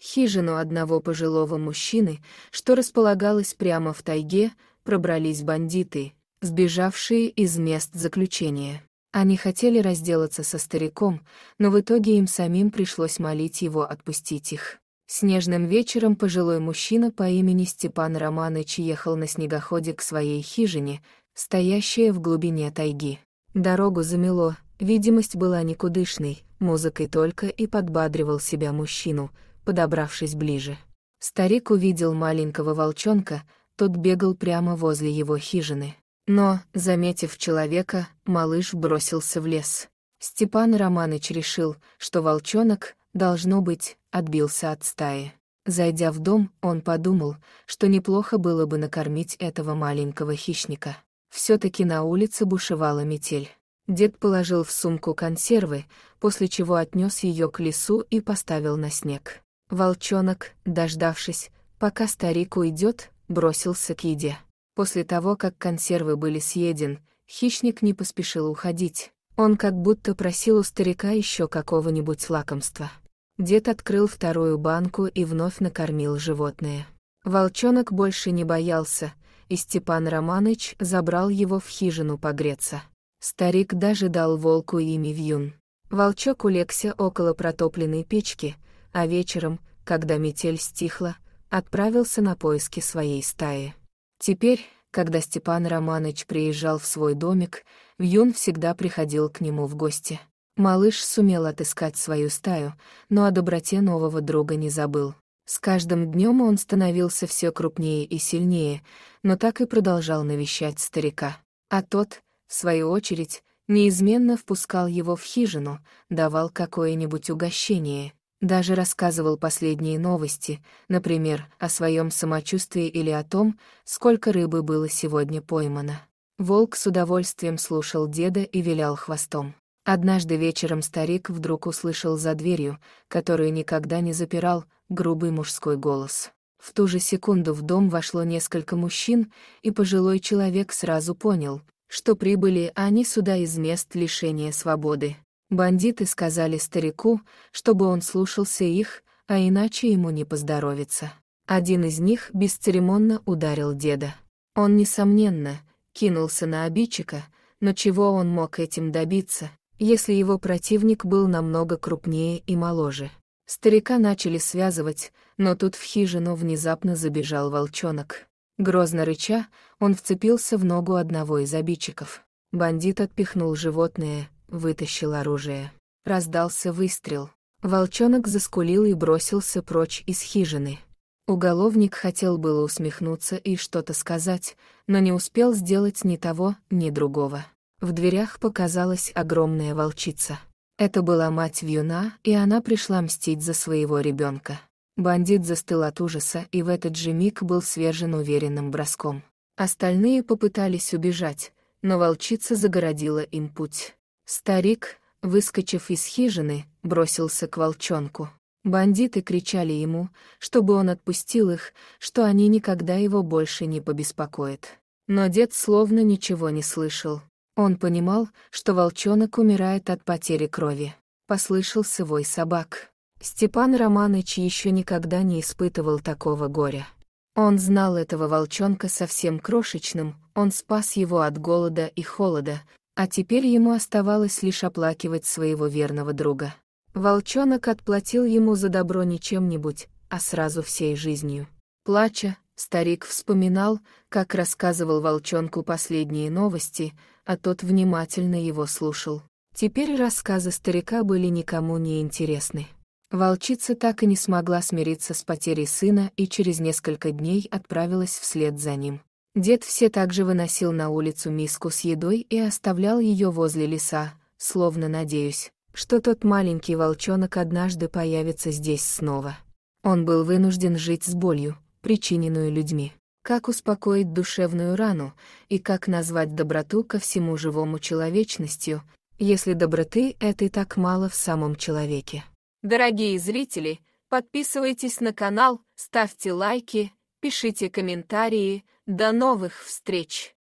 хижину одного пожилого мужчины, что располагалось прямо в тайге, пробрались бандиты, сбежавшие из мест заключения. Они хотели разделаться со стариком, но в итоге им самим пришлось молить его отпустить их. Снежным вечером пожилой мужчина по имени Степан Романыч ехал на снегоходе к своей хижине, стоящей в глубине тайги. Дорогу замело, видимость была никудышной, музыкой только и подбадривал себя мужчину — подобравшись ближе. Старик увидел маленького волчонка, тот бегал прямо возле его хижины. Но, заметив человека, малыш бросился в лес. Степан Романыч решил, что волчонок, должно быть, отбился от стаи. Зайдя в дом, он подумал, что неплохо было бы накормить этого маленького хищника. все таки на улице бушевала метель. Дед положил в сумку консервы, после чего отнес ее к лесу и поставил на снег. Волчонок, дождавшись, пока старик уйдет, бросился к еде. После того, как консервы были съеден, хищник не поспешил уходить. Он как будто просил у старика еще какого-нибудь лакомства. Дед открыл вторую банку и вновь накормил животное. Волчонок больше не боялся, и Степан Романыч забрал его в хижину погреться. Старик даже дал волку имя Вьюн. Волчок улегся около протопленной печки — а вечером, когда метель стихла, отправился на поиски своей стаи. Теперь, когда Степан Романович приезжал в свой домик, Вьюн всегда приходил к нему в гости. Малыш сумел отыскать свою стаю, но о доброте нового друга не забыл. С каждым днем он становился все крупнее и сильнее, но так и продолжал навещать старика. А тот, в свою очередь, неизменно впускал его в хижину, давал какое-нибудь угощение — даже рассказывал последние новости, например, о своем самочувствии или о том, сколько рыбы было сегодня поймано. Волк с удовольствием слушал деда и вилял хвостом. Однажды вечером старик вдруг услышал за дверью, которую никогда не запирал, грубый мужской голос. В ту же секунду в дом вошло несколько мужчин, и пожилой человек сразу понял, что прибыли они сюда из мест лишения свободы. Бандиты сказали старику, чтобы он слушался их, а иначе ему не поздоровится. Один из них бесцеремонно ударил деда. Он, несомненно, кинулся на обидчика, но чего он мог этим добиться, если его противник был намного крупнее и моложе. Старика начали связывать, но тут в хижину внезапно забежал волчонок. Грозно рыча, он вцепился в ногу одного из обидчиков. Бандит отпихнул животное, вытащил оружие. Раздался выстрел. Волчонок заскулил и бросился прочь из хижины. Уголовник хотел было усмехнуться и что-то сказать, но не успел сделать ни того, ни другого. В дверях показалась огромная волчица. Это была мать Вьюна, и она пришла мстить за своего ребенка. Бандит застыл от ужаса и в этот же миг был свержен уверенным броском. Остальные попытались убежать, но волчица загородила им путь. Старик, выскочив из хижины, бросился к волчонку. Бандиты кричали ему, чтобы он отпустил их, что они никогда его больше не побеспокоят. Но дед словно ничего не слышал. Он понимал, что волчонок умирает от потери крови. Послышался вой собак. Степан Романыч еще никогда не испытывал такого горя. Он знал этого волчонка совсем крошечным, он спас его от голода и холода, а теперь ему оставалось лишь оплакивать своего верного друга. Волчонок отплатил ему за добро не чем-нибудь, а сразу всей жизнью. Плача, старик вспоминал, как рассказывал волчонку последние новости, а тот внимательно его слушал. Теперь рассказы старика были никому не интересны. Волчица так и не смогла смириться с потерей сына и через несколько дней отправилась вслед за ним. Дед все также выносил на улицу миску с едой и оставлял ее возле леса, словно надеюсь, что тот маленький волчонок однажды появится здесь снова. Он был вынужден жить с болью, причиненную людьми. Как успокоить душевную рану, и как назвать доброту ко всему живому человечностью, если доброты этой так мало в самом человеке. Дорогие зрители, подписывайтесь на канал, ставьте лайки, пишите комментарии, до новых встреч!